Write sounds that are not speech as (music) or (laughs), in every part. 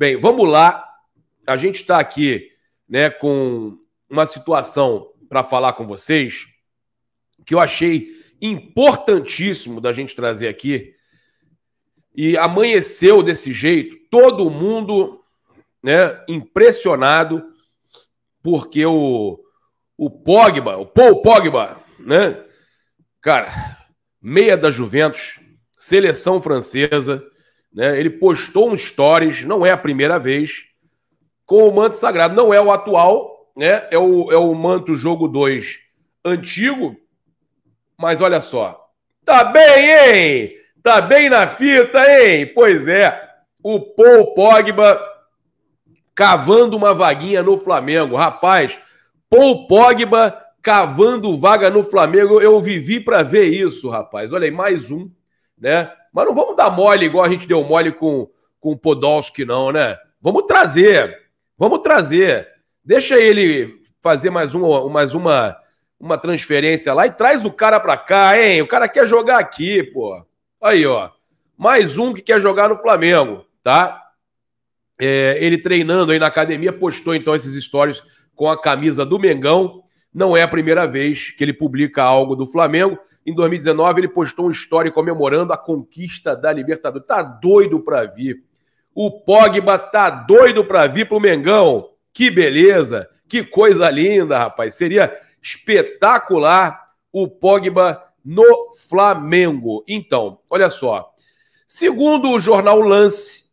Bem, vamos lá. A gente está aqui né, com uma situação para falar com vocês que eu achei importantíssimo da gente trazer aqui. E amanheceu desse jeito, todo mundo né, impressionado, porque o, o Pogba, o Paul Pogba, né? Cara, meia da Juventus, seleção francesa, né? Ele postou um stories, não é a primeira vez, com o manto sagrado. Não é o atual, né? é, o, é o manto jogo 2 antigo, mas olha só. Tá bem, hein? Tá bem na fita, hein? Pois é, o Paul Pogba cavando uma vaguinha no Flamengo. Rapaz, Paul Pogba cavando vaga no Flamengo. Eu vivi para ver isso, rapaz. Olha aí, mais um, né? Mas não vamos dar mole igual a gente deu mole com, com o Podolski, não, né? Vamos trazer. Vamos trazer. Deixa ele fazer mais uma, mais uma, uma transferência lá e traz o cara pra cá, hein? O cara quer jogar aqui, pô. Aí, ó. Mais um que quer jogar no Flamengo, tá? É, ele treinando aí na academia, postou então esses stories com a camisa do Mengão. Não é a primeira vez que ele publica algo do Flamengo. Em 2019, ele postou um story comemorando a conquista da Libertadores. Tá doido para vir. O Pogba tá doido para vir pro Mengão. Que beleza, que coisa linda, rapaz. Seria espetacular o Pogba no Flamengo. Então, olha só. Segundo o jornal Lance,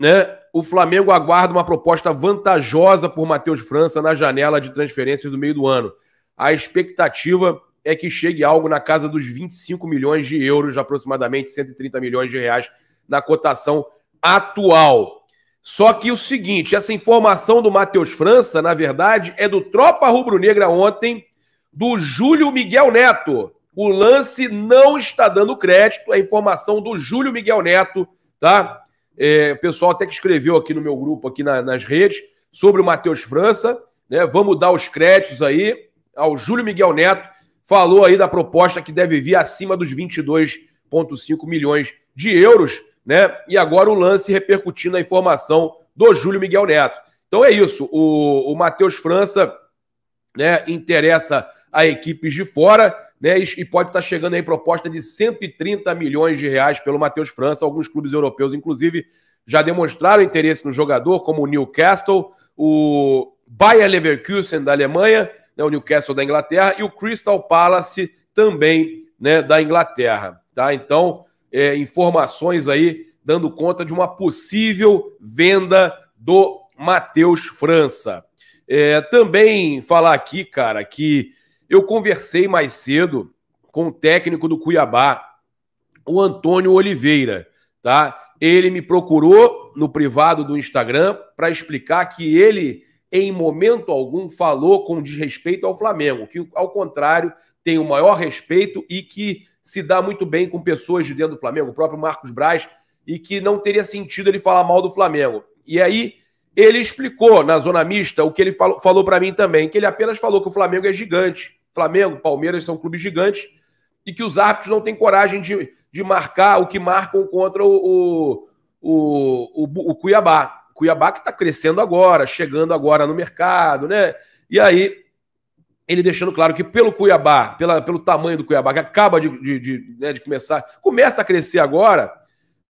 né, o Flamengo aguarda uma proposta vantajosa por Matheus França na janela de transferências do meio do ano. A expectativa é que chegue algo na casa dos 25 milhões de euros, aproximadamente 130 milhões de reais na cotação atual. Só que o seguinte, essa informação do Matheus França, na verdade, é do Tropa Rubro Negra ontem, do Júlio Miguel Neto. O lance não está dando crédito, a é informação do Júlio Miguel Neto, tá? É, o pessoal até que escreveu aqui no meu grupo, aqui na, nas redes, sobre o Matheus França, né? Vamos dar os créditos aí ao Júlio Miguel Neto, falou aí da proposta que deve vir acima dos 22,5 milhões de euros, né? E agora o lance repercutindo a informação do Júlio Miguel Neto. Então é isso, o, o Matheus França, né, interessa a equipes de fora, né, e pode estar tá chegando aí proposta de 130 milhões de reais pelo Matheus França. Alguns clubes europeus, inclusive, já demonstraram interesse no jogador, como o Newcastle, o Bayer Leverkusen da Alemanha né, o Newcastle da Inglaterra, e o Crystal Palace também né, da Inglaterra. Tá? Então, é, informações aí dando conta de uma possível venda do Matheus França. É, também falar aqui, cara, que eu conversei mais cedo com o técnico do Cuiabá, o Antônio Oliveira, tá? Ele me procurou no privado do Instagram para explicar que ele em momento algum falou com desrespeito ao Flamengo, que ao contrário tem o maior respeito e que se dá muito bem com pessoas de dentro do Flamengo, o próprio Marcos Braz, e que não teria sentido ele falar mal do Flamengo. E aí ele explicou na zona mista o que ele falou para mim também, que ele apenas falou que o Flamengo é gigante, Flamengo, Palmeiras são clubes gigantes e que os árbitros não têm coragem de, de marcar o que marcam contra o, o, o, o, o Cuiabá. Cuiabá que está crescendo agora, chegando agora no mercado, né? E aí, ele deixando claro que pelo Cuiabá, pela, pelo tamanho do Cuiabá, que acaba de, de, de, né, de começar, começa a crescer agora,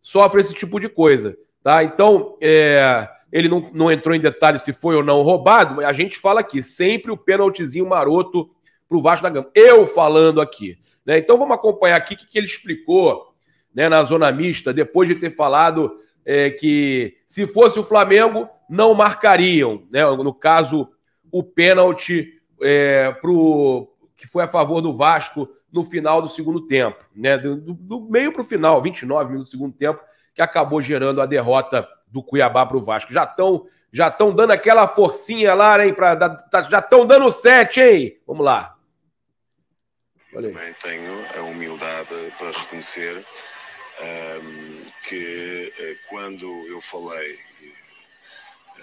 sofre esse tipo de coisa, tá? Então, é, ele não, não entrou em detalhes se foi ou não roubado, mas a gente fala aqui, sempre o pênaltizinho maroto para o Vasco da Gama. Eu falando aqui. Né? Então vamos acompanhar aqui o que, que ele explicou né, na zona mista, depois de ter falado é, que, se fosse o Flamengo, não marcariam. Né? No caso, o pênalti é, pro, que foi a favor do Vasco no final do segundo tempo, né? do, do meio para o final, 29 minutos do segundo tempo, que acabou gerando a derrota do Cuiabá para o Vasco. Já estão já estão dando aquela forcinha lá, hein? Pra, tá, já estão dando sete, hein? Vamos lá. Também tenho a humildade para reconhecer um, que eh, quando eu falei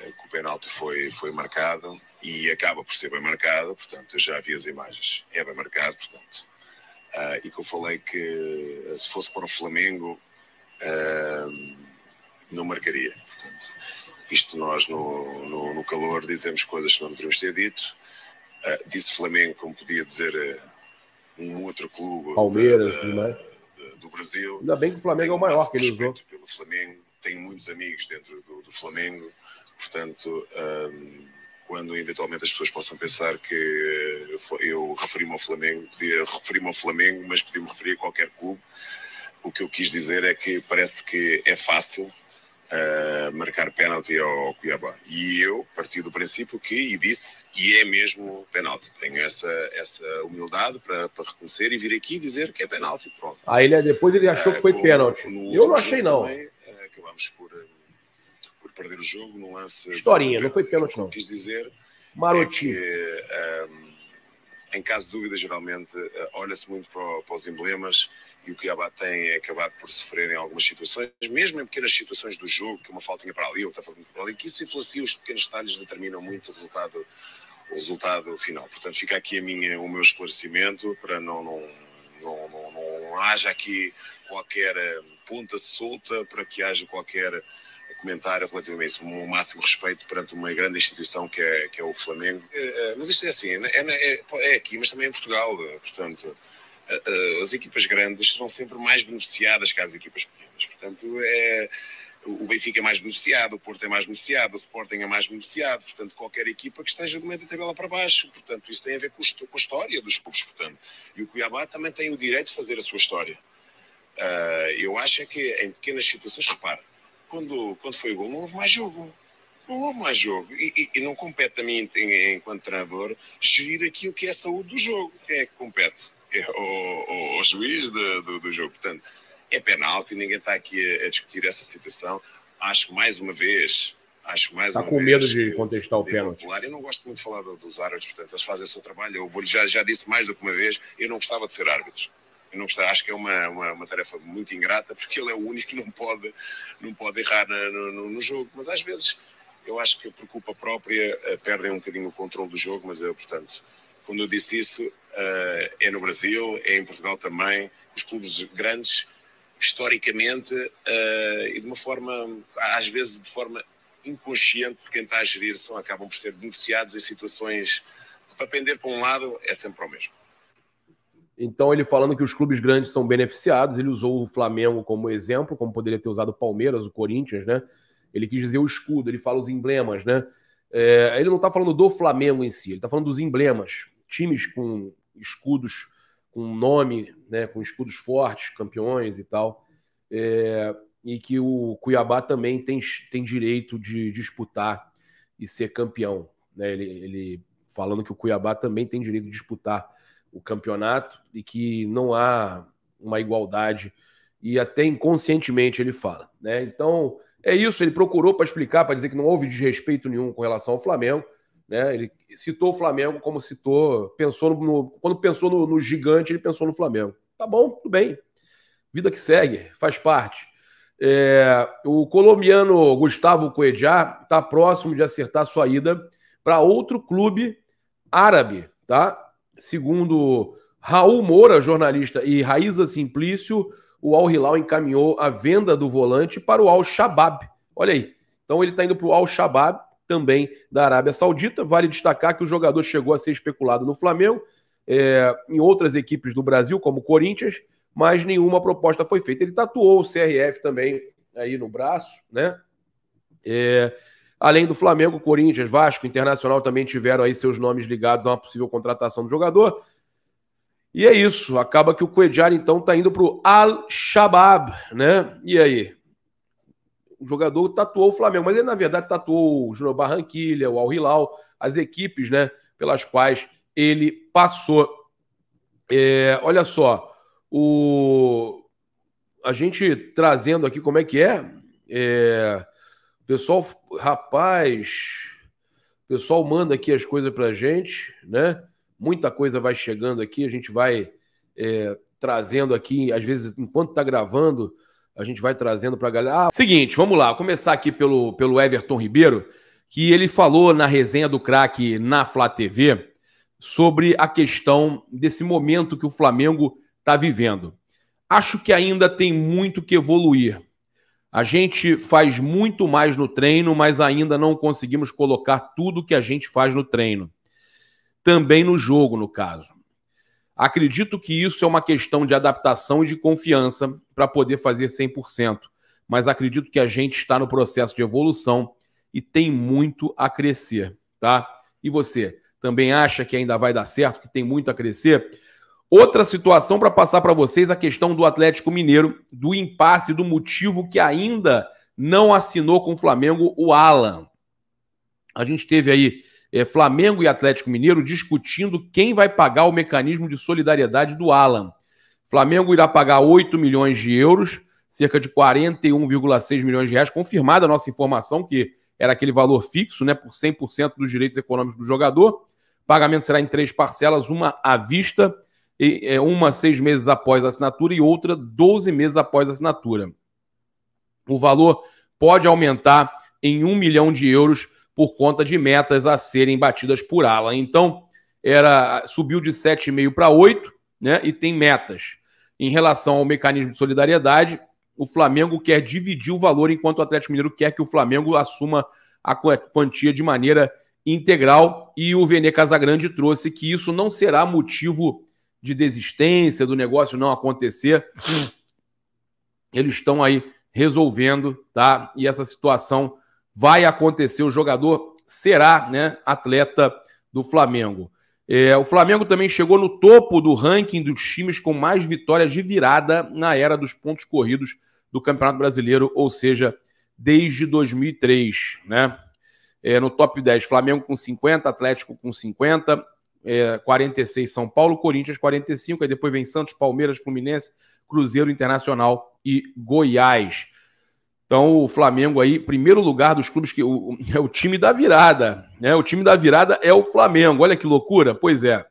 eh, que o penalti foi, foi marcado e acaba por ser bem marcado, portanto, eu já vi as imagens, é bem marcado, portanto. Uh, e que eu falei que eh, se fosse para o Flamengo uh, não marcaria. Portanto, isto nós no, no, no, calor dizemos coisas que não deveríamos ter dito. Uh, disse Flamengo como podia dizer um outro clube. Palmeiras, não é? do Brasil. Ainda bem que o Flamengo é o maior que ele usou. pelo Flamengo, tenho muitos amigos dentro do, do Flamengo, portanto, um, quando eventualmente as pessoas possam pensar que eu, eu referi-me ao Flamengo, podia referir-me ao Flamengo, mas podia me referir a qualquer clube. O que eu quis dizer é que parece que é fácil marcar pênalti ao Cuiabá. E eu parti do princípio que, e disse, e é mesmo pênalti. Tenho essa, essa humildade para, reconhecer e vir aqui dizer que é pênalti. Pronto. Aí ele, depois ele achou uh, que foi ah, pênalti. Eu não achei, não. Também, uh, acabamos por, ah, por perder o jogo no lance. Historinha, não foi pênalti, não. quis dizer. Marotinho. É em caso de dúvida, geralmente olha-se muito para, para os emblemas e o Cuiabá tem é acabado por sofrer em algumas situações, mesmo em pequenas situações do jogo, que uma faltinha para ali, outra faltinha para ali, que isso influencia os pequenos detalhes, determinam muito o resultado, o resultado final. Portanto, fica aqui a minha, o meu esclarecimento para não, não, não, não, não haja aqui qualquer hum, ponta solta, para que haja qualquer comentário relativamente a isso, o máximo respeito perante uma grande instituição que é, que é o Flamengo. Eh, eh, mas isto é assim, é, é, é, é aqui, mas também em Portugal, eh, portanto as equipas grandes serão sempre mais beneficiadas que as equipas pequenas. Portanto, é, o Benfica é mais beneficiado, o Porto é mais beneficiado, o Sporting é mais beneficiado, portanto, qualquer equipa que esteja do meio da tabela para baixo, portanto, isso tem a ver com, a história dos clubes, portanto, e o Cuiabá também tem o direito de fazer a sua história. Uh, eu acho é que em pequenas situações, repara, quando, quando foi o gol não houve mais jogo, não houve mais jogo, e, e, e não compete a mim, enquanto treinador, gerir aquilo que é a saúde do jogo, quem é que compete? o juiz do, do, do, jogo. Portanto, é penalti, ninguém está aqui a, a, discutir essa situação. Acho que mais uma vez. Acho mais Está com medo de contestar o pênalti. Eu não gosto muito de falar dos árbitros, portanto, eles fazem o seu trabalho. Eu vou, já, já disse mais do que uma vez, eu não gostava de ser árbitro. Eu não gostava, acho que é uma, uma, uma, tarefa muito ingrata, porque ele é o único que não pode, não pode errar na, no, no jogo. Mas às vezes eu acho que por culpa própria eh, perdem um bocadinho o controle do jogo, mas eu, portanto, quando eu disse isso, eh, é no Brasil, é em Portugal também. Os clubes grandes, historicamente, eh, e de uma forma, às vezes de forma inconsciente de quem está a gerir, são, acabam por ser beneficiados em situações para pender para um lado é sempre o mesmo. Então, ele falando que os clubes grandes são beneficiados, ele usou o Flamengo como exemplo, como poderia ter usado o Palmeiras, o Corinthians, né? Ele quis dizer o escudo, ele fala os emblemas, né? É, ele não está falando do Flamengo em si, ele está falando dos emblemas. Times com escudos com nome, né, com escudos fortes, campeões e tal, é, e que o Cuiabá também tem, tem direito de disputar e ser campeão. Né? Ele, ele falando que o Cuiabá também tem direito de disputar o campeonato e que não há uma igualdade e até inconscientemente ele fala, né? Então é isso. Ele procurou para explicar, para dizer que não houve desrespeito nenhum com relação ao Flamengo né? Ele citou o Flamengo como citou, pensou no, quando pensou no, no gigante, ele pensou no Flamengo. Tá bom, tudo bem. Vida que segue, faz parte. É, o colombiano Gustavo Coedjá está próximo de acertar sua ida para outro clube árabe, tá? Segundo Raul Moura, jornalista, e Raíza Simplício, o Al Hilal encaminhou a venda do volante para o Al Shabab. Olha aí. Então ele está indo para o Al Shabab, também da Arábia Saudita. Vale destacar que o jogador chegou a ser especulado no Flamengo, é, em outras equipes do Brasil, como Corinthians, mas nenhuma proposta foi feita. Ele tatuou o CRF também aí no braço, né? É, além do Flamengo, Corinthians, Vasco, Internacional também tiveram aí seus nomes ligados a uma possível contratação do jogador. E é isso. Acaba que o Cuejar, então, está indo para o Al-Shabaab, né? E aí? o jogador tatuou o Flamengo, mas ele, na verdade, tatuou o Júnior Barranquilha, o Al Hilal, as equipes né, pelas quais ele passou. É, olha só, o... a gente trazendo aqui como é que é. é... Pessoal, rapaz, pessoal manda aqui as coisas para a gente, né? Muita coisa vai chegando aqui, a gente vai é, trazendo aqui, às vezes, enquanto está gravando, a gente vai trazendo para a galera. Ah, seguinte, vamos lá, começar aqui pelo, pelo Everton Ribeiro, que ele falou na resenha do craque na Flá TV sobre a questão desse momento que o Flamengo está vivendo. Acho que ainda tem muito que evoluir. A gente faz muito mais no treino, mas ainda não conseguimos colocar tudo que a gente faz no treino. Também no jogo, no caso. Acredito que isso é uma questão de adaptação e de confiança para poder fazer 100%, mas acredito que a gente está no processo de evolução e tem muito a crescer, tá? E você também acha que ainda vai dar certo, que tem muito a crescer? Outra situação para passar para vocês a questão do Atlético Mineiro, do impasse, do motivo que ainda não assinou com o Flamengo o Alan. A gente teve aí é, Flamengo e Atlético Mineiro discutindo quem vai pagar o mecanismo de solidariedade do Alan. Flamengo irá pagar 8 milhões de euros, cerca de 41,6 milhões de reais, confirmada a nossa informação que era aquele valor fixo, né, por 100% dos direitos econômicos do jogador. O pagamento será em três parcelas, uma à vista, e, é, uma seis meses após a assinatura e outra 12 meses após a assinatura. O valor pode aumentar em 1 milhão de euros por conta de metas a serem batidas por ala. Então, era subiu de 7,5 para 8, né? E tem metas. Em relação ao mecanismo de solidariedade, o Flamengo quer dividir o valor, enquanto o Atlético Mineiro quer que o Flamengo assuma a quantia de maneira integral. E o Vene Casagrande trouxe que isso não será motivo de desistência do negócio não acontecer. Eles estão aí resolvendo, tá? E essa situação vai acontecer. O jogador será né, atleta do Flamengo. É, o Flamengo também chegou no topo do ranking dos times com mais vitórias de virada na era dos pontos corridos do Campeonato Brasileiro, ou seja, desde 2003, né? É, no top 10, Flamengo com 50, Atlético com 50, é, 46 São Paulo, Corinthians 45, aí depois vem Santos, Palmeiras, Fluminense, Cruzeiro Internacional e Goiás. Então, o Flamengo aí, primeiro lugar dos clubes que o, é o time da virada, né? O time da virada é o Flamengo. Olha que loucura. Pois é.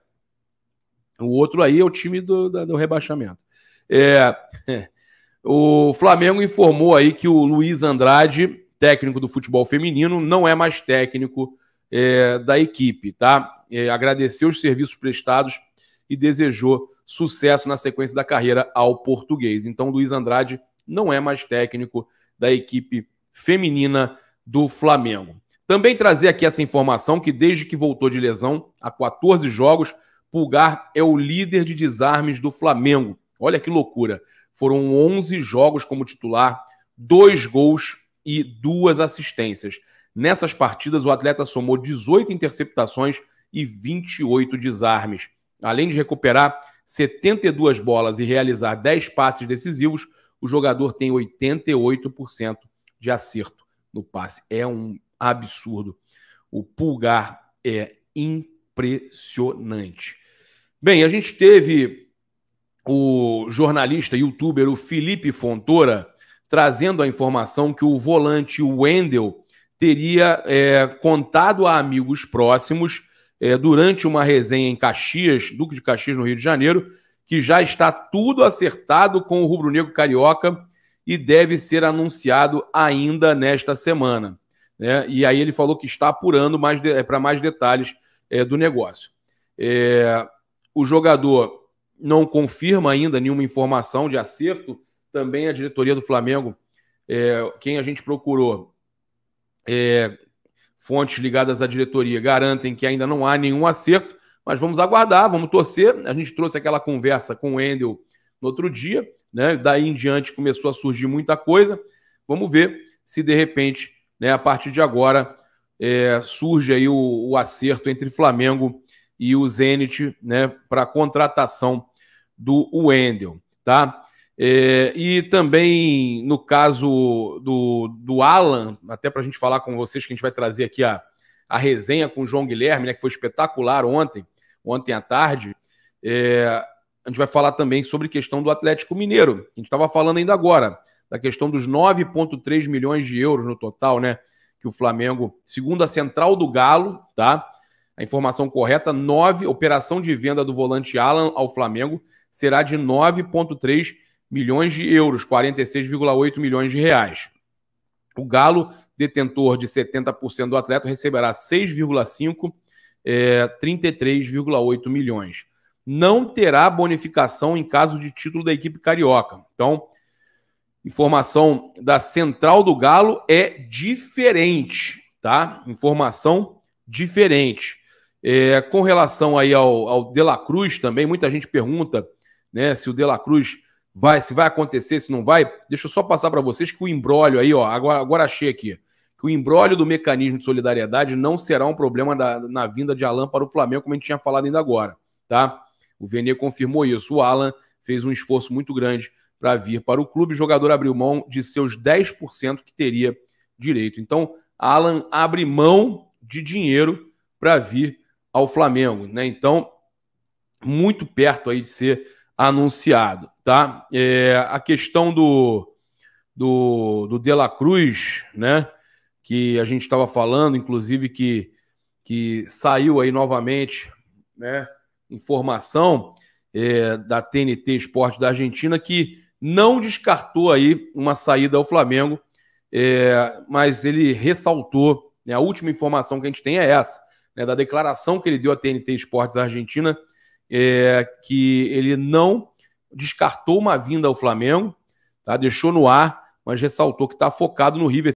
O outro aí é o time do, do rebaixamento. É, (laughs) o Flamengo informou aí que o Luiz Andrade, técnico do futebol feminino, não é mais técnico é, da equipe, tá? É, agradeceu os serviços prestados e desejou sucesso na sequência da carreira ao português. Então, Luiz Andrade não é mais técnico da equipe feminina do Flamengo. Também trazer aqui essa informação que desde que voltou de lesão, há 14 jogos, Pulgar é o líder de desarmes do Flamengo. Olha que loucura. Foram 11 jogos como titular, dois gols e duas assistências. Nessas partidas, o atleta somou 18 interceptações e 28 desarmes. Além de recuperar 72 bolas e realizar 10 passes decisivos, o jogador tem 88% de acerto no passe. É um absurdo. O pulgar é impressionante. Bem, a gente teve o jornalista youtuber o Felipe Fontoura trazendo a informação que o volante Wendel teria é, contado a amigos próximos é, durante uma resenha em Caxias, Duque de Caxias, no Rio de Janeiro, que já está tudo acertado com o rubro-negro carioca e deve ser anunciado ainda nesta semana. Né? E aí ele falou que está apurando mais é, para mais detalhes é, do negócio. É, o jogador não confirma ainda nenhuma informação de acerto. Também a diretoria do Flamengo, é, quem a gente procurou, é, fontes ligadas à diretoria, garantem que ainda não há nenhum acerto mas vamos aguardar, vamos torcer. A gente trouxe aquela conversa com o Endel no outro dia, né? Daí em diante começou a surgir muita coisa. Vamos ver se de repente, né, a partir de agora, é, surge aí o, o, acerto entre Flamengo e o Zenit, né, para contratação do Wendel, tá? É, e também no caso do, do Alan, até para a gente falar com vocês, que a gente vai trazer aqui a, a resenha com o João Guilherme, né, que foi espetacular ontem ontem à tarde, é, a gente vai falar também sobre questão do Atlético Mineiro. A gente estava falando ainda agora, da questão dos 9,3 milhões de euros no total, né? Que o Flamengo, segundo a Central do Galo, tá? A informação correta, 9, operação de venda do volante Alan ao Flamengo será de 9,3 milhões de euros, 46,8 milhões de reais. O Galo, detentor de 70% do atleta, receberá 6,5 milhões é, 33,8 milhões. Não terá bonificação em caso de título da equipe carioca. Então, informação da Central do Galo é diferente, tá? Informação diferente. É, com relação aí ao, ao De La Cruz também, muita gente pergunta né, se o De La Cruz vai, se vai acontecer, se não vai. Deixa eu só passar para vocês que o embrólio aí, ó, agora, agora achei aqui que o embrólio do mecanismo de solidariedade não será um problema da, na vinda de Alan para o Flamengo, como a gente tinha falado ainda agora, tá? O Vene confirmou isso. O Alan fez um esforço muito grande para vir para o clube. O jogador abriu mão de seus 10% que teria direito. Então, Alan abre mão de dinheiro para vir ao Flamengo, né? Então, muito perto aí de ser anunciado, tá? É, a questão do, do, do De La Cruz, né? que a gente estava falando, inclusive que, que saiu aí novamente, né, informação é, da TNT Esporte da Argentina que não descartou aí uma saída ao Flamengo, é, mas ele ressaltou, né, a última informação que a gente tem é essa, né, da declaração que ele deu à TNT Esportes Argentina, é, que ele não descartou uma vinda ao Flamengo, tá, deixou no ar, mas ressaltou que está focado no River.